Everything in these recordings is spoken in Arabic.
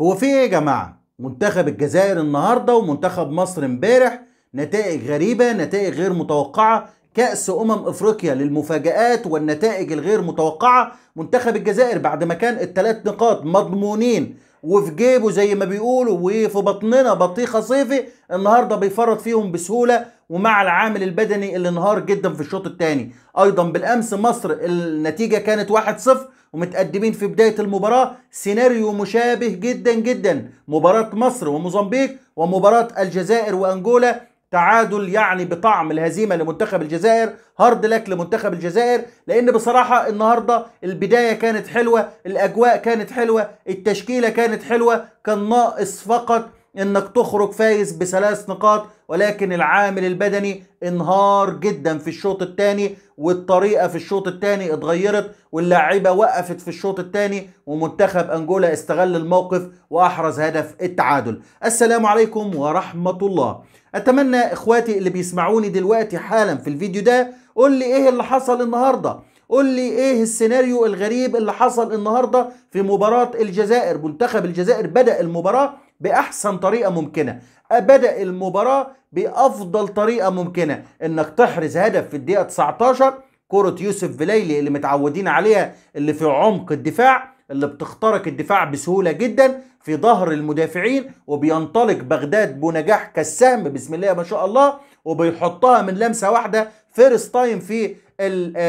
هو في ايه يا جماعه منتخب الجزائر النهارده ومنتخب مصر امبارح نتائج غريبه نتائج غير متوقعه كأس أمم أفريقيا للمفاجآت والنتائج الغير متوقعة منتخب الجزائر بعد ما كان الثلاث نقاط مضمونين وفي جيبه زي ما بيقولوا وفي بطننا بطيخة صيفي النهاردة بيفرط فيهم بسهولة ومع العامل البدني اللي انهار جدا في الشوط الثاني أيضا بالأمس مصر النتيجة كانت 1-0 ومتقدمين في بداية المباراة سيناريو مشابه جدا جدا مباراة مصر وموزمبيق ومباراة الجزائر وأنجولا تعادل يعني بطعم الهزيمه لمنتخب الجزائر هارد لك لمنتخب الجزائر لان بصراحه النهارده البدايه كانت حلوه الاجواء كانت حلوه التشكيله كانت حلوه كان ناقص فقط انك تخرج فايز بثلاث نقاط ولكن العامل البدني انهار جدا في الشوط الثاني والطريقه في الشوط الثاني اتغيرت واللاعيبه وقفت في الشوط الثاني ومنتخب انجولا استغل الموقف واحرز هدف التعادل السلام عليكم ورحمه الله اتمنى اخواتي اللي بيسمعوني دلوقتي حالا في الفيديو ده قول لي ايه اللي حصل النهارده قول لي ايه السيناريو الغريب اللي حصل النهارده في مباراه الجزائر منتخب الجزائر بدا المباراه باحسن طريقه ممكنه بدا المباراه بافضل طريقه ممكنه انك تحرز هدف في الدقيقه 19 كره يوسف فيليلي اللي متعودين عليها اللي في عمق الدفاع اللي بتخترق الدفاع بسهولة جدا في ظهر المدافعين وبينطلق بغداد بنجاح كالسهم بسم الله ما شاء الله وبيحطها من لمسة واحدة فيرست تايم في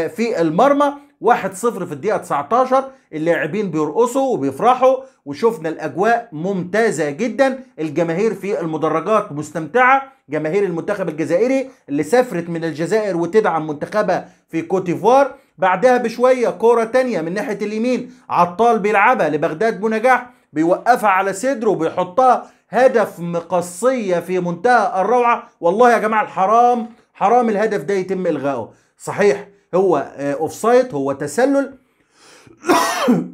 في المرمى 1-0 في الدقيقه 19 اللاعبين بيرقصوا وبيفرحوا وشفنا الاجواء ممتازه جدا الجماهير في المدرجات مستمتعه جماهير المنتخب الجزائري اللي سافرت من الجزائر وتدعم منتخبها في كوتيفوار بعدها بشويه كوره تانية من ناحيه اليمين عطال بيلعبها لبغداد بنجاح بيوقفها على صدره وبيحطها هدف مقصيه في منتهى الروعه والله يا جماعه الحرام حرام الهدف ده يتم الغائه صحيح هو اوف آه، سايت هو تسلل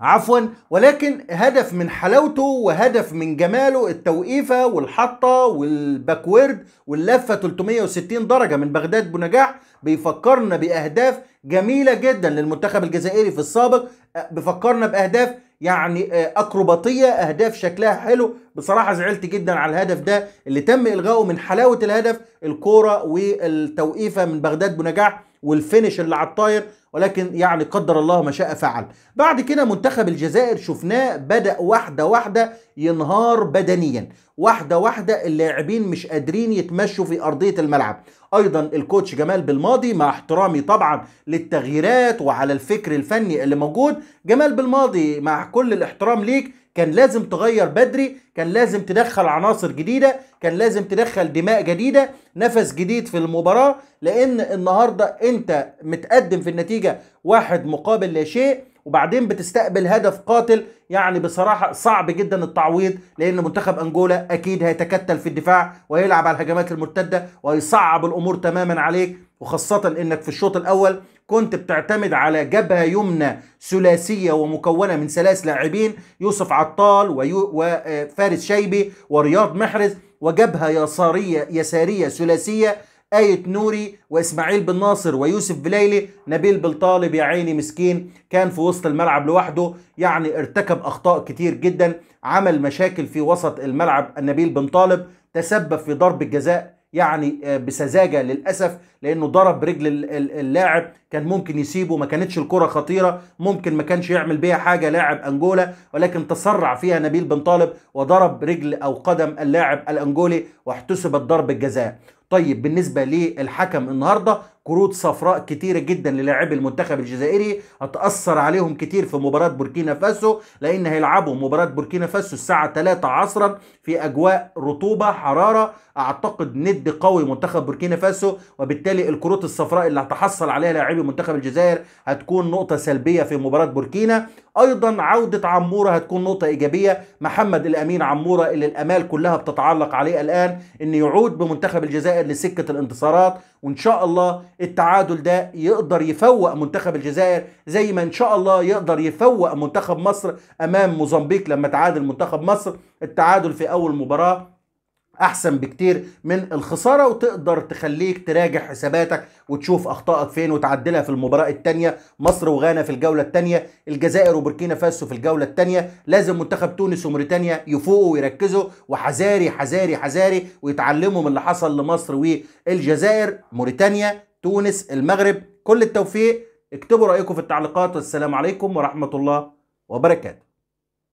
عفوا ولكن هدف من حلاوته وهدف من جماله التوقيفه والحطه والباكورد واللفه 360 درجه من بغداد بنجاح بيفكرنا باهداف جميله جدا للمنتخب الجزائري في السابق آه، بيفكرنا باهداف يعني آه، اكروباتيه اهداف شكلها حلو بصراحه زعلت جدا على الهدف ده اللي تم الغائه من حلاوه الهدف الكوره والتوقيفه من بغداد بنجاح والفينش اللي على الطاير ولكن يعني قدر الله ما شاء فعل بعد كده منتخب الجزائر شفناه بدأ واحدة واحدة ينهار بدنيا واحدة واحدة اللاعبين مش قادرين يتمشوا في أرضية الملعب أيضا الكوتش جمال بالماضي مع احترامي طبعا للتغييرات وعلى الفكر الفني اللي موجود جمال بالماضي مع كل الاحترام ليك كان لازم تغير بدري كان لازم تدخل عناصر جديدة كان لازم تدخل دماء جديدة نفس جديد في المباراة لأن النهاردة أنت متقدم في النتيجة واحد مقابل لا شيء وبعدين بتستقبل هدف قاتل يعني بصراحة صعب جدا التعويض لأن منتخب أنجولا أكيد هيتكتل في الدفاع وهيلعب على الهجمات المرتدة وهيصعب الأمور تماما عليك وخاصة انك في الشوط الاول كنت بتعتمد على جبهة يمنى ثلاثية ومكونة من ثلاث لاعبين يوسف عطال وفارس آه، شيبي ورياض محرز وجبهة يسارية يسارية ثلاثية آية نوري وإسماعيل بن ناصر ويوسف بليلي نبيل بالطالب يا عيني مسكين كان في وسط الملعب لوحده يعني ارتكب أخطاء كتير جدا عمل مشاكل في وسط الملعب نبيل بن طالب تسبب في ضرب الجزاء يعني آه، بسذاجه للاسف لانه ضرب رجل اللاعب كان ممكن يسيبه ما كانتش الكره خطيره ممكن ما كانش يعمل بيها حاجه لاعب انجولا ولكن تسرع فيها نبيل بن طالب وضرب رجل او قدم اللاعب الانجولي واحتسبت ضرب الجزاء طيب بالنسبه للحكم النهارده كروت صفراء كتيرة جدا للاعبي المنتخب الجزائري هتأثر عليهم كتير في مباراة بوركينا فاسو لأن هيلعبوا مباراة بوركينا فاسو الساعة 3 عصرا في أجواء رطوبة حرارة أعتقد ند قوي منتخب بوركينا فاسو وبالتالي الكروت الصفراء اللي هتحصل عليها لاعبي منتخب الجزائر هتكون نقطة سلبية في مباراة بوركينا ايضا عوده عموره هتكون نقطه ايجابيه محمد الامين عموره اللي الامال كلها بتتعلق عليه الان ان يعود بمنتخب الجزائر لسكه الانتصارات وان شاء الله التعادل ده يقدر يفوق منتخب الجزائر زي ما ان شاء الله يقدر يفوق منتخب مصر امام موزمبيق لما تعادل منتخب مصر التعادل في اول مباراه احسن بكتير من الخساره وتقدر تخليك تراجع حساباتك وتشوف اخطائك فين وتعدلها في المباراه الثانيه مصر وغانا في الجوله الثانيه الجزائر وبوركينا فاسو في الجوله الثانيه لازم منتخب تونس وموريتانيا يفوقوا ويركزوا وحذاري حذاري حذاري ويتعلموا من اللي حصل لمصر والجزائر موريتانيا تونس المغرب كل التوفيق اكتبوا رايكم في التعليقات والسلام عليكم ورحمه الله وبركاته